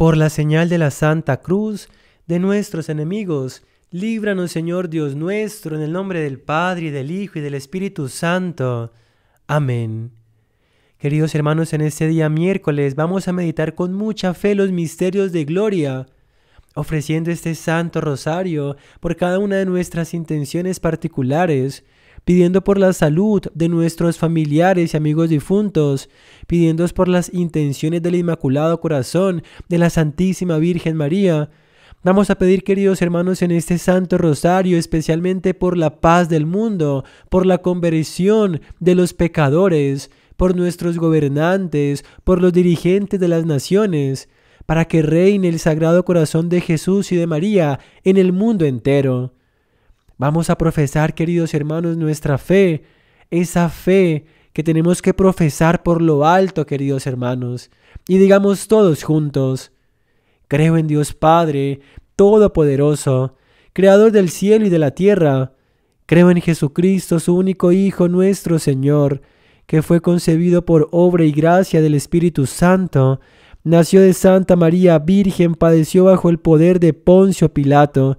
Por la señal de la Santa Cruz de nuestros enemigos, líbranos Señor Dios nuestro, en el nombre del Padre, y del Hijo, y del Espíritu Santo. Amén. Queridos hermanos, en este día miércoles vamos a meditar con mucha fe los misterios de gloria, ofreciendo este santo rosario por cada una de nuestras intenciones particulares, pidiendo por la salud de nuestros familiares y amigos difuntos, pidiendo por las intenciones del Inmaculado Corazón de la Santísima Virgen María. Vamos a pedir, queridos hermanos, en este Santo Rosario, especialmente por la paz del mundo, por la conversión de los pecadores, por nuestros gobernantes, por los dirigentes de las naciones, para que reine el Sagrado Corazón de Jesús y de María en el mundo entero. Vamos a profesar, queridos hermanos, nuestra fe, esa fe que tenemos que profesar por lo alto, queridos hermanos. Y digamos todos juntos, creo en Dios Padre, Todopoderoso, Creador del cielo y de la tierra. Creo en Jesucristo, su único Hijo, nuestro Señor, que fue concebido por obra y gracia del Espíritu Santo, nació de Santa María Virgen, padeció bajo el poder de Poncio Pilato,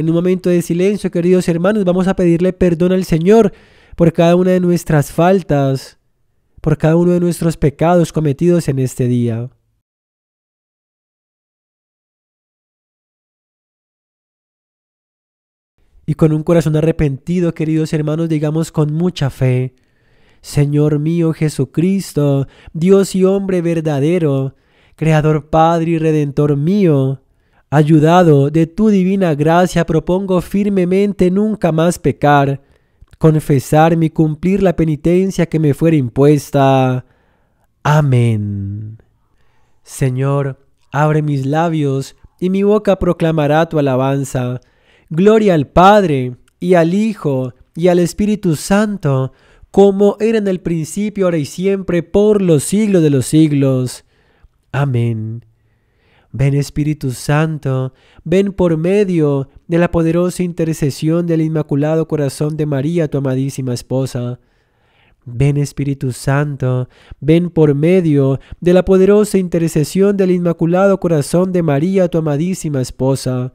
En un momento de silencio, queridos hermanos, vamos a pedirle perdón al Señor por cada una de nuestras faltas, por cada uno de nuestros pecados cometidos en este día. Y con un corazón arrepentido, queridos hermanos, digamos con mucha fe, Señor mío Jesucristo, Dios y hombre verdadero, Creador Padre y Redentor mío, Ayudado de tu divina gracia propongo firmemente nunca más pecar, confesarme y cumplir la penitencia que me fuera impuesta. Amén. Señor, abre mis labios y mi boca proclamará tu alabanza. Gloria al Padre y al Hijo y al Espíritu Santo, como era en el principio, ahora y siempre, por los siglos de los siglos. Amén. Ven Espíritu Santo, ven por medio de la poderosa intercesión del Inmaculado Corazón de María, tu amadísima esposa. Ven Espíritu Santo, ven por medio de la poderosa intercesión del Inmaculado Corazón de María, tu amadísima esposa.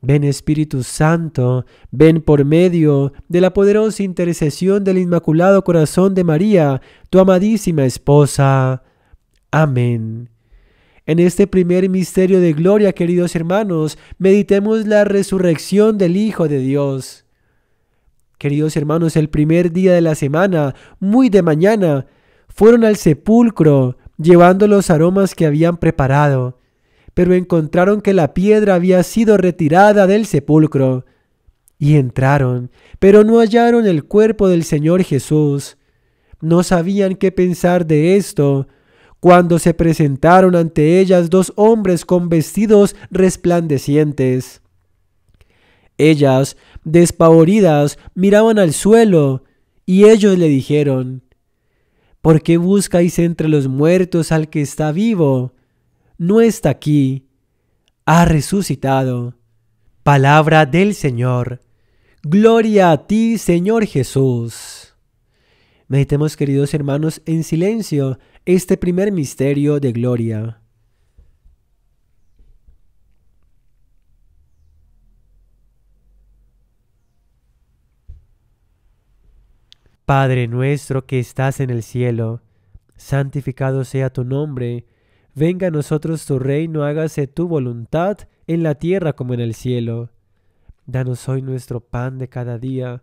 Ven Espíritu Santo, ven por medio de la poderosa intercesión del Inmaculado Corazón de María, tu amadísima esposa. Amén. En este primer misterio de gloria, queridos hermanos, meditemos la resurrección del Hijo de Dios. Queridos hermanos, el primer día de la semana, muy de mañana, fueron al sepulcro llevando los aromas que habían preparado, pero encontraron que la piedra había sido retirada del sepulcro. Y entraron, pero no hallaron el cuerpo del Señor Jesús. No sabían qué pensar de esto, cuando se presentaron ante ellas dos hombres con vestidos resplandecientes. Ellas, despavoridas, miraban al suelo, y ellos le dijeron, ¿Por qué buscáis entre los muertos al que está vivo? No está aquí, ha resucitado. Palabra del Señor. Gloria a ti, Señor Jesús. Meditemos, queridos hermanos, en silencio este primer misterio de gloria. Padre nuestro que estás en el cielo, santificado sea tu nombre, venga a nosotros tu reino, hágase tu voluntad en la tierra como en el cielo. Danos hoy nuestro pan de cada día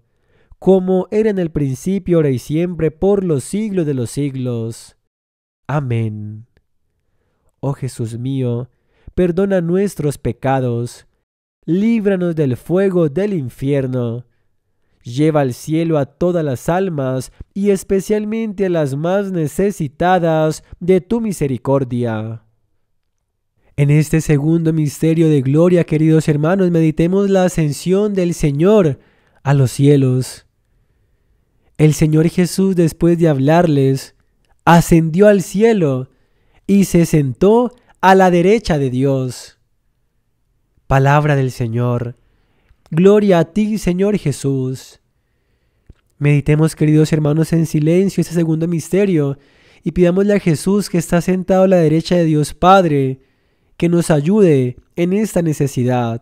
como era en el principio, ahora y siempre, por los siglos de los siglos. Amén. Oh Jesús mío, perdona nuestros pecados, líbranos del fuego del infierno. Lleva al cielo a todas las almas y especialmente a las más necesitadas de tu misericordia. En este segundo misterio de gloria, queridos hermanos, meditemos la ascensión del Señor a los cielos. El Señor Jesús, después de hablarles, ascendió al cielo y se sentó a la derecha de Dios. Palabra del Señor. Gloria a ti, Señor Jesús. Meditemos, queridos hermanos, en silencio este segundo misterio y pidámosle a Jesús que está sentado a la derecha de Dios Padre, que nos ayude en esta necesidad.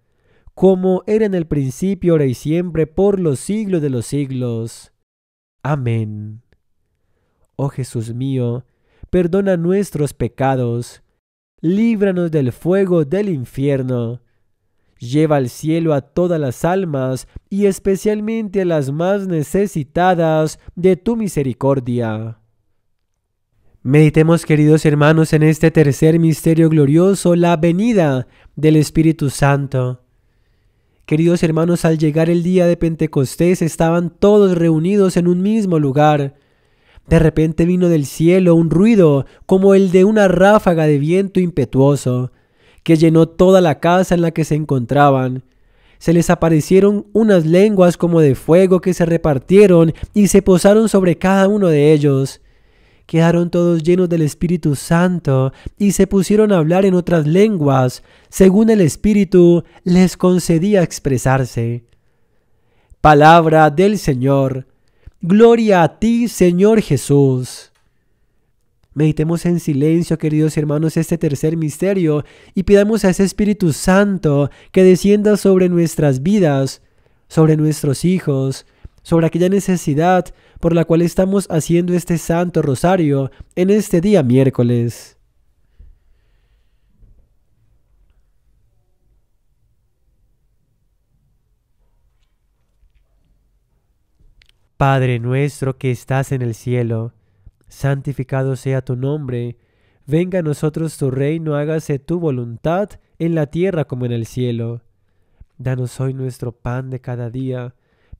como era en el principio, ahora y siempre, por los siglos de los siglos. Amén. Oh Jesús mío, perdona nuestros pecados, líbranos del fuego del infierno. Lleva al cielo a todas las almas y especialmente a las más necesitadas de tu misericordia. Meditemos, queridos hermanos, en este tercer misterio glorioso, la venida del Espíritu Santo. Queridos hermanos, al llegar el día de Pentecostés estaban todos reunidos en un mismo lugar. De repente vino del cielo un ruido como el de una ráfaga de viento impetuoso, que llenó toda la casa en la que se encontraban. Se les aparecieron unas lenguas como de fuego que se repartieron y se posaron sobre cada uno de ellos quedaron todos llenos del Espíritu Santo y se pusieron a hablar en otras lenguas, según el Espíritu les concedía expresarse. Palabra del Señor. Gloria a ti, Señor Jesús. Meditemos en silencio, queridos hermanos, este tercer misterio y pidamos a ese Espíritu Santo que descienda sobre nuestras vidas, sobre nuestros hijos, sobre aquella necesidad por la cual estamos haciendo este Santo Rosario en este día miércoles. Padre nuestro que estás en el cielo, santificado sea tu nombre, venga a nosotros tu reino, hágase tu voluntad en la tierra como en el cielo. Danos hoy nuestro pan de cada día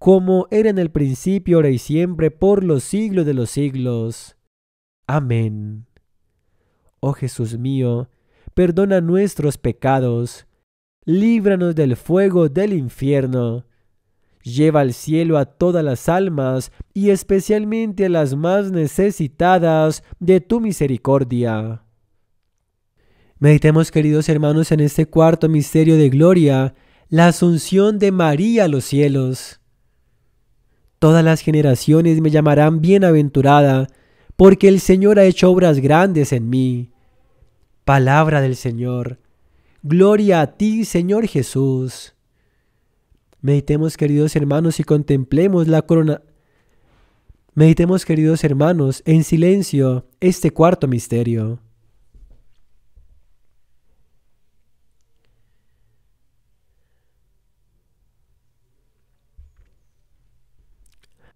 como era en el principio, ahora y siempre, por los siglos de los siglos. Amén. Oh Jesús mío, perdona nuestros pecados, líbranos del fuego del infierno, lleva al cielo a todas las almas y especialmente a las más necesitadas de tu misericordia. Meditemos, queridos hermanos, en este cuarto misterio de gloria, la asunción de María a los cielos. Todas las generaciones me llamarán bienaventurada, porque el Señor ha hecho obras grandes en mí. Palabra del Señor. Gloria a ti, Señor Jesús. Meditemos, queridos hermanos, y contemplemos la corona. Meditemos, queridos hermanos, en silencio este cuarto misterio.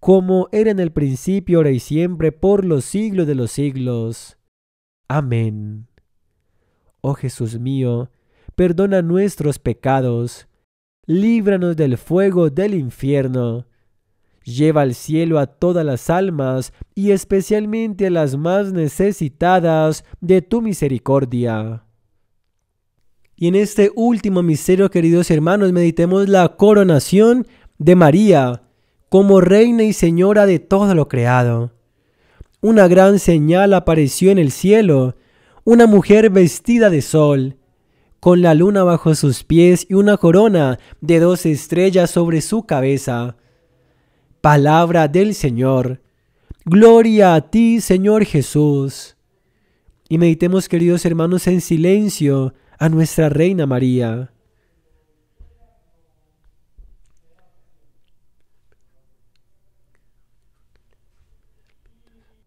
como era en el principio, ahora y siempre, por los siglos de los siglos. Amén. Oh Jesús mío, perdona nuestros pecados, líbranos del fuego del infierno. Lleva al cielo a todas las almas y especialmente a las más necesitadas de tu misericordia. Y en este último misterio, queridos hermanos, meditemos la coronación de María, como reina y señora de todo lo creado. Una gran señal apareció en el cielo, una mujer vestida de sol, con la luna bajo sus pies y una corona de dos estrellas sobre su cabeza. Palabra del Señor. Gloria a ti, Señor Jesús. Y meditemos, queridos hermanos, en silencio a nuestra Reina María.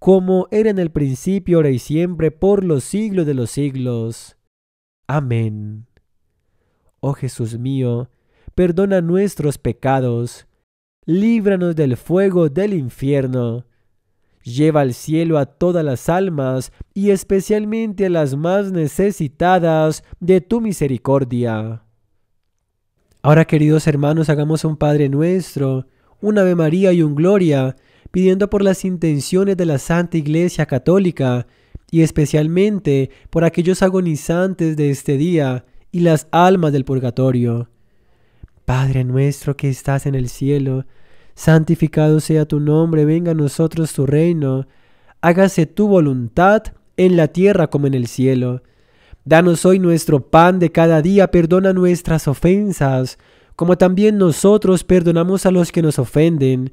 como era en el principio, ahora y siempre, por los siglos de los siglos. Amén. Oh Jesús mío, perdona nuestros pecados, líbranos del fuego del infierno, lleva al cielo a todas las almas y especialmente a las más necesitadas de tu misericordia. Ahora, queridos hermanos, hagamos un Padre nuestro, un Ave María y un Gloria, pidiendo por las intenciones de la Santa Iglesia Católica y especialmente por aquellos agonizantes de este día y las almas del purgatorio. Padre nuestro que estás en el cielo, santificado sea tu nombre, venga a nosotros tu reino, hágase tu voluntad en la tierra como en el cielo. Danos hoy nuestro pan de cada día, perdona nuestras ofensas, como también nosotros perdonamos a los que nos ofenden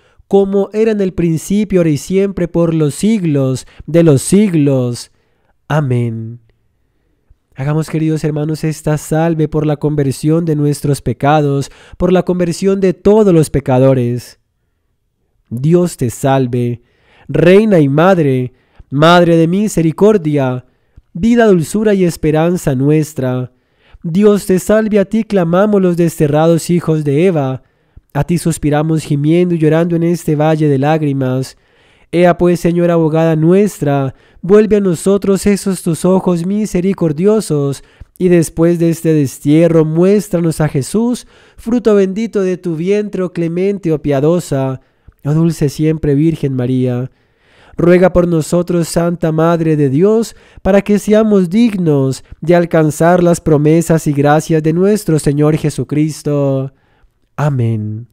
como era en el principio, ahora y siempre, por los siglos de los siglos. Amén. Hagamos, queridos hermanos, esta salve por la conversión de nuestros pecados, por la conversión de todos los pecadores. Dios te salve, Reina y Madre, Madre de misericordia, vida, dulzura y esperanza nuestra. Dios te salve, a ti clamamos los desterrados hijos de Eva a ti suspiramos gimiendo y llorando en este valle de lágrimas. Ea pues, Señora abogada nuestra, vuelve a nosotros esos tus ojos misericordiosos, y después de este destierro muéstranos a Jesús, fruto bendito de tu vientre, oh clemente, o oh piadosa, o oh dulce siempre Virgen María. Ruega por nosotros, Santa Madre de Dios, para que seamos dignos de alcanzar las promesas y gracias de nuestro Señor Jesucristo. Amén.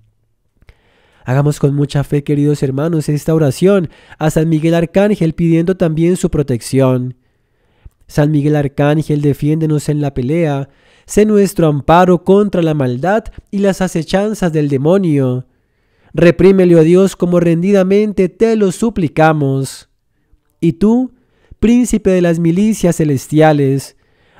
Hagamos con mucha fe, queridos hermanos, esta oración a San Miguel Arcángel pidiendo también su protección. San Miguel Arcángel, defiéndenos en la pelea, sé nuestro amparo contra la maldad y las acechanzas del demonio. Reprímele, a oh Dios, como rendidamente te lo suplicamos. Y tú, príncipe de las milicias celestiales,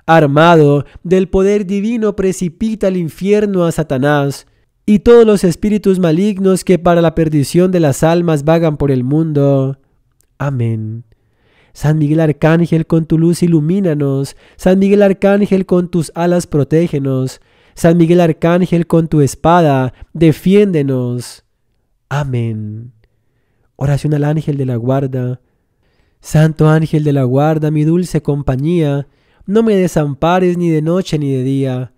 armado del poder divino, precipita al infierno a Satanás y todos los espíritus malignos que para la perdición de las almas vagan por el mundo. Amén. San Miguel Arcángel, con tu luz ilumínanos. San Miguel Arcángel, con tus alas protégenos. San Miguel Arcángel, con tu espada, defiéndenos. Amén. Oración al ángel de la guarda. Santo ángel de la guarda, mi dulce compañía, no me desampares ni de noche ni de día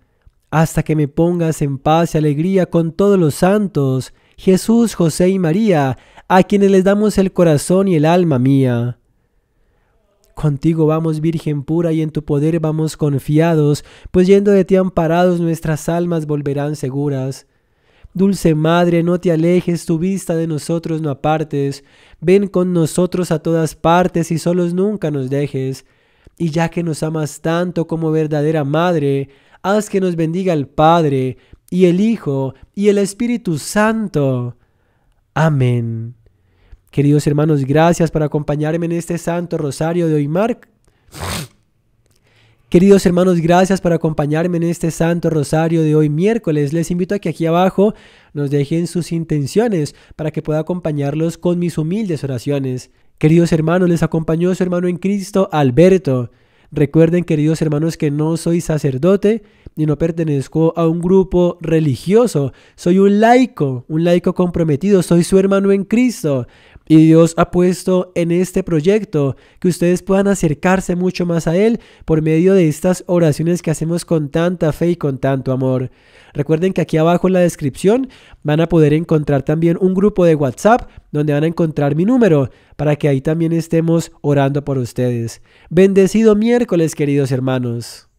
hasta que me pongas en paz y alegría con todos los santos, Jesús, José y María, a quienes les damos el corazón y el alma mía. Contigo vamos, Virgen pura, y en tu poder vamos confiados, pues yendo de ti amparados nuestras almas volverán seguras. Dulce Madre, no te alejes, tu vista de nosotros no apartes, ven con nosotros a todas partes y solos nunca nos dejes. Y ya que nos amas tanto como verdadera Madre, Haz que nos bendiga el Padre y el Hijo y el Espíritu Santo. Amén. Queridos hermanos, gracias por acompañarme en este Santo Rosario de hoy, Mark. Queridos hermanos, gracias por acompañarme en este Santo Rosario de hoy miércoles. Les invito a que aquí abajo nos dejen sus intenciones para que pueda acompañarlos con mis humildes oraciones. Queridos hermanos, les acompañó su hermano en Cristo, Alberto. Recuerden, queridos hermanos, que no soy sacerdote ni no pertenezco a un grupo religioso. Soy un laico, un laico comprometido. Soy su hermano en Cristo. Y Dios ha puesto en este proyecto que ustedes puedan acercarse mucho más a Él por medio de estas oraciones que hacemos con tanta fe y con tanto amor. Recuerden que aquí abajo en la descripción van a poder encontrar también un grupo de WhatsApp donde van a encontrar mi número para que ahí también estemos orando por ustedes. Bendecido miércoles, queridos hermanos.